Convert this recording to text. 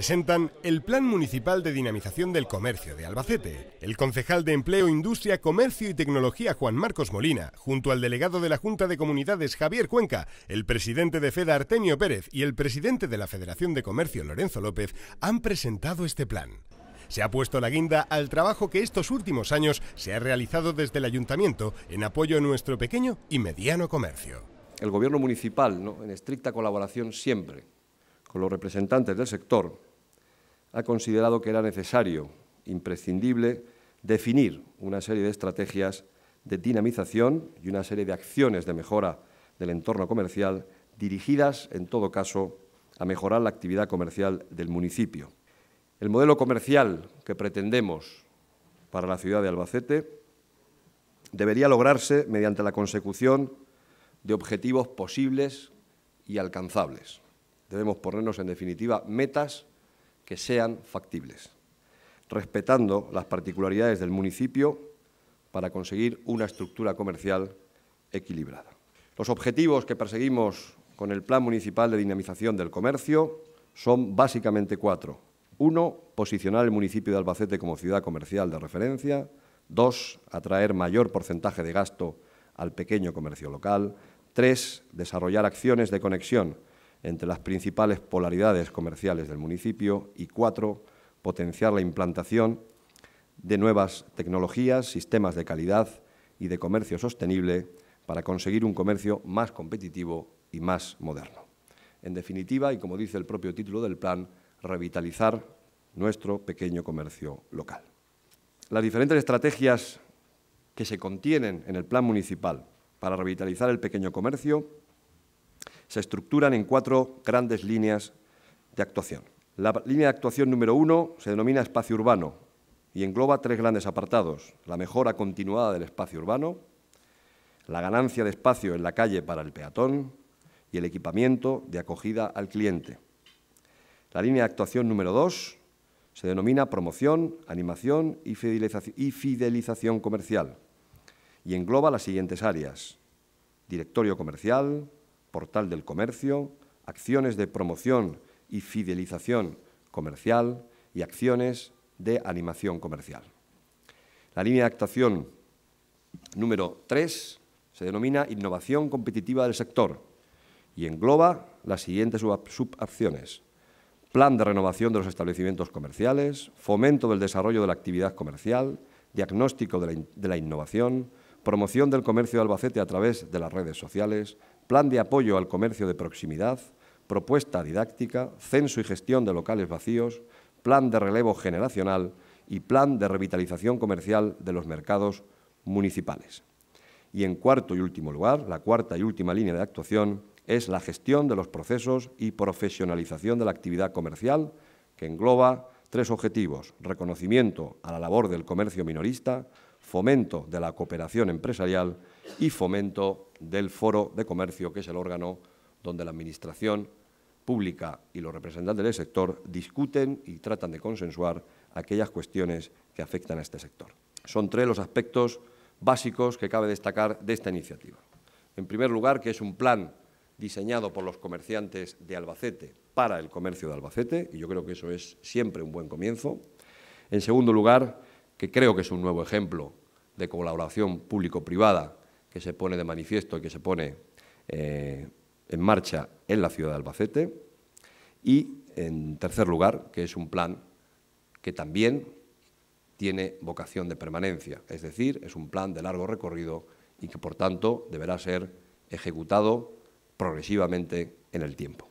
presentan el Plan Municipal de Dinamización del Comercio de Albacete. El concejal de Empleo, Industria, Comercio y Tecnología Juan Marcos Molina, junto al delegado de la Junta de Comunidades Javier Cuenca, el presidente de FEDA Artemio Pérez y el presidente de la Federación de Comercio Lorenzo López, han presentado este plan. Se ha puesto la guinda al trabajo que estos últimos años se ha realizado desde el ayuntamiento en apoyo a nuestro pequeño y mediano comercio. El gobierno municipal, ¿no? en estricta colaboración siempre con los representantes del sector, ha considerado que era necesario, imprescindible, definir una serie de estrategias de dinamización y una serie de acciones de mejora del entorno comercial dirigidas, en todo caso, a mejorar la actividad comercial del municipio. El modelo comercial que pretendemos para la ciudad de Albacete debería lograrse mediante la consecución de objetivos posibles y alcanzables. Debemos ponernos, en definitiva, metas que sean factibles, respetando las particularidades del municipio para conseguir una estructura comercial equilibrada. Los objetivos que perseguimos con el Plan Municipal de Dinamización del Comercio son básicamente cuatro. Uno, posicionar el municipio de Albacete como ciudad comercial de referencia. Dos, atraer mayor porcentaje de gasto al pequeño comercio local. Tres, desarrollar acciones de conexión entre las principales polaridades comerciales del municipio y cuatro, potenciar la implantación de nuevas tecnologías, sistemas de calidad y de comercio sostenible para conseguir un comercio más competitivo y más moderno. En definitiva, y como dice el propio título del plan, revitalizar nuestro pequeño comercio local. Las diferentes estrategias que se contienen en el plan municipal para revitalizar el pequeño comercio se estructuran en cuatro grandes líneas de actuación. La línea de actuación número uno se denomina espacio urbano y engloba tres grandes apartados. La mejora continuada del espacio urbano, la ganancia de espacio en la calle para el peatón y el equipamiento de acogida al cliente. La línea de actuación número dos se denomina promoción, animación y fidelización, comercial y engloba las siguientes áreas. Directorio comercial, portal del comercio, acciones de promoción y fidelización comercial y acciones de animación comercial. La línea de actuación número 3 se denomina Innovación Competitiva del Sector y engloba las siguientes subacciones. Plan de renovación de los establecimientos comerciales, fomento del desarrollo de la actividad comercial, diagnóstico de la, de la innovación, promoción del comercio de Albacete a través de las redes sociales, plan de apoyo al comercio de proximidad, propuesta didáctica, censo y gestión de locales vacíos, plan de relevo generacional y plan de revitalización comercial de los mercados municipales. Y en cuarto y último lugar, la cuarta y última línea de actuación es la gestión de los procesos y profesionalización de la actividad comercial, que engloba tres objetivos, reconocimiento a la labor del comercio minorista, fomento de la cooperación empresarial y fomento del Foro de Comercio, que es el órgano donde la Administración pública y los representantes del sector discuten y tratan de consensuar aquellas cuestiones que afectan a este sector. Son tres los aspectos básicos que cabe destacar de esta iniciativa. En primer lugar, que es un plan diseñado por los comerciantes de Albacete para el comercio de Albacete, y yo creo que eso es siempre un buen comienzo. En segundo lugar, que creo que es un nuevo ejemplo de colaboración público-privada que se pone de manifiesto y que se pone eh, en marcha en la ciudad de Albacete. Y, en tercer lugar, que es un plan que también tiene vocación de permanencia, es decir, es un plan de largo recorrido y que, por tanto, deberá ser ejecutado progresivamente en el tiempo.